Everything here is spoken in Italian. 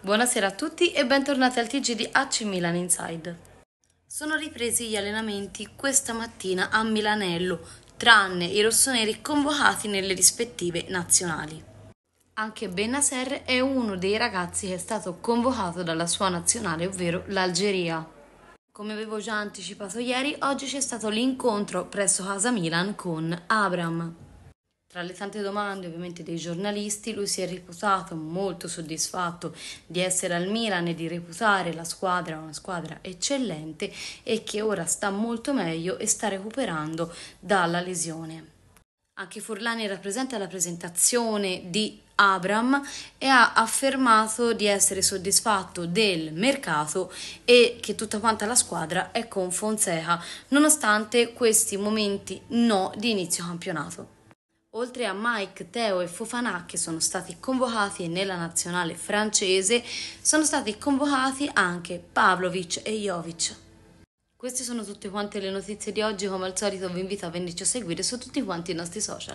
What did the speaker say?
Buonasera a tutti e bentornati al TG di AC Milan Inside. Sono ripresi gli allenamenti questa mattina a Milanello, tranne i rossoneri convocati nelle rispettive nazionali. Anche Benasser è uno dei ragazzi che è stato convocato dalla sua nazionale, ovvero l'Algeria. Come avevo già anticipato ieri, oggi c'è stato l'incontro presso Casa Milan con Abram. Tra le tante domande ovviamente dei giornalisti, lui si è riputato molto soddisfatto di essere al Milan e di reputare la squadra una squadra eccellente e che ora sta molto meglio e sta recuperando dalla lesione. Anche Furlani rappresenta la presentazione di Abram e ha affermato di essere soddisfatto del mercato e che tutta quanta la squadra è con Fonseca, nonostante questi momenti no di inizio campionato. Oltre a Mike, Theo e Fofanà che sono stati convocati nella nazionale francese, sono stati convocati anche Pavlovic e Jovic. Queste sono tutte quante le notizie di oggi, come al solito vi invito a venirci a seguire su tutti quanti i nostri social.